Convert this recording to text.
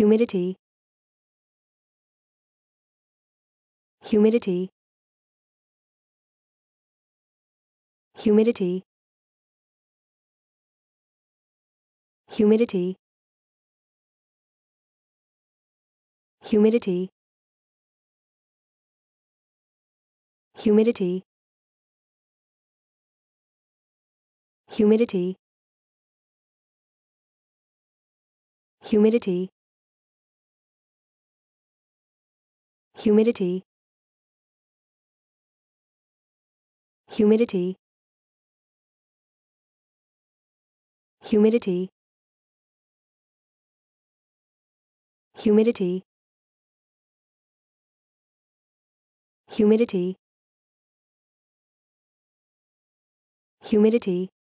humidity humidity humidity humidity humidity humidity humidity humidity humidity humidity humidity humidity humidity humidity